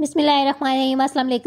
बिसमीम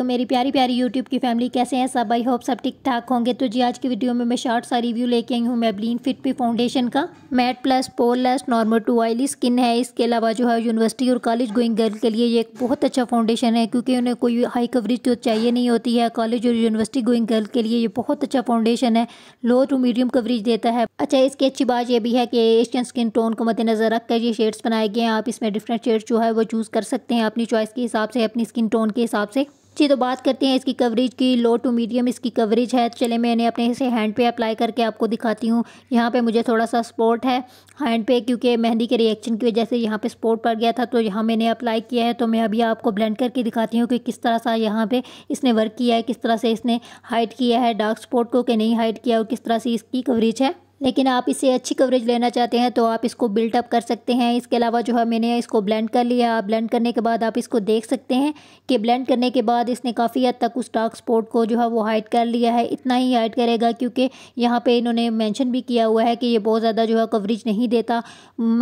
मेरी प्यारी प्यारी यूट्यूब की फैमिली कैसे हैं सब आई होप सब ठीक ठाक होंगे तो जी आज की वीडियो में मैं शॉर्ट सा रिव्यू लेके आई हूँ मेबलिन फिट पी फाउंडेशन का matte plus less normal to oily skin है इसके अलावा जो है यूनिवर्सिटी और कॉलेज गोइंग गर्ल के लिए ये एक बहुत अच्छा फाउंडेशन है क्योंकि उन्हें कोई हाई कवरेज तो चाहिए नहीं होती है कॉलेज और यूनिवर्सिटी गोइंग गर्ल के लिए ये बहुत अच्छा फाउंडेशन है लो टू मीडियम कवरेज देता है अच्छा इसकी अच्छी बात यह भी है कि एशियन स्किन टोन को मद्देनजर रखकर ये शेड्स बनाए गए हैं आप इसमें डिफरेंट शेड्स जो है वो चूज़ कर सकते हैं अपनी चॉइस के हिसाब से अपनी अपनी स्किन टोन के हिसाब से जी तो बात करते हैं इसकी कवरेज की लो टू मीडियम इसकी कवरेज है चले मैंने अपने इसे हैंड पे अप्लाई करके आपको दिखाती हूँ यहाँ पे मुझे थोड़ा सा स्पोर्ट है हैंड पे क्योंकि मेहंदी के रिएक्शन की वजह से यहाँ पे स्पोर्ट पड़ गया था तो यहाँ मैंने अप्लाई किया है तो मैं अभी आपको ब्लेंड करके दिखाती हूँ कि किस तरह सा यहाँ पर इसने वर्क किया है किस तरह से इसने हाइड किया है डार्क स्पॉट को कि नहीं हाइड किया और किस तरह से इसकी कवरेज है लेकिन आप इसे अच्छी कवरेज लेना चाहते हैं तो आप इसको बिल्टअप कर सकते हैं इसके अलावा जो है मैंने इसको ब्लेंड कर लिया ब्लेंड करने के बाद आप इसको देख सकते हैं कि ब्लेंड करने के बाद इसने काफ़ी हद तक उस डार्क स्पॉट को जो है वो हाइड कर लिया है इतना ही हाइड करेगा क्योंकि यहाँ पर इन्होंने मैंशन भी किया हुआ है कि ये बहुत ज़्यादा जो है कवरेज नहीं देता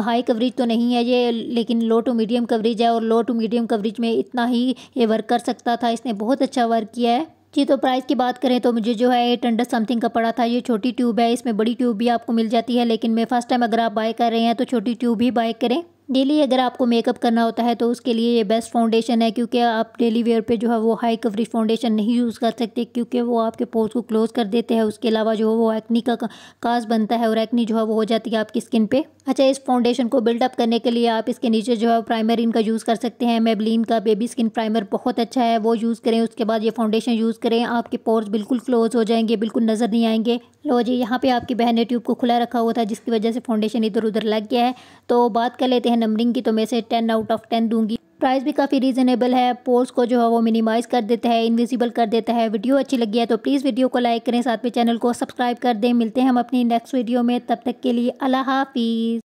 हाई कवरेज तो नहीं है ये लेकिन लो टू मीडियम कवरेज है और लो टू मीडियम कवरेज में इतना ही ये वर्क कर सकता था इसने बहुत अच्छा वर्क किया है जी तो प्राइस की बात करें तो मुझे जो है एट हंड्रेड समथिंग का पड़ा था ये छोटी ट्यूब है इसमें बड़ी ट्यूब भी आपको मिल जाती है लेकिन मैं फर्स्ट टाइम अगर आप बाय कर रहे हैं तो छोटी ट्यूब ही बाय करें डेली अगर आपको मेकअप करना होता है तो उसके लिए ये बेस्ट फाउंडेशन है क्योंकि आप डेली वेयर पे जो है वो हाई कवरेज फाउंडेशन नहीं यूज़ कर सकते क्योंकि वो आपके पोर्स को क्लोज कर देते हैं उसके अलावा जो है वो एक्नी का काज बनता है और एक्नी जो है वो हो जाती है आपकी स्किन पे अच्छा इस फाउंडेशन को बिल्डअप करने के लिए आप इसके नीचे जो है प्राइमर इनका यूज़ कर सकते हैं मेबलिन का बेबी स्किन प्राइमर बहुत अच्छा है वो यूज़ करें उसके बाद ये फाउंडेशन यूज़ करें आपके पोर्स बिल्कुल क्लोज हो जाएंगे बिल्कुल नज़र नहीं आएंगे लो जी यहाँ पे आपकी बहन ने ट्यूब को खुला रखा हुआ था जिसकी वजह से फाउंडेशन इधर उधर लग गया है तो बात कर लेते हैं नंबरिंग की तो मैं इसे टेन आउट ऑफ टेन दूंगी प्राइस भी काफ़ी रीजनेबल है पोर्स को जो है वो मिनिमाइज़ कर देता है इनविजिबल कर देता है वीडियो अच्छी लगी है तो प्लीज़ वीडियो को लाइक करें साथ में चैनल को सब्सक्राइब कर दें मिलते हैं हम अपनी नेक्स्ट वीडियो में तब तक के लिए अल्लाह हाफिज़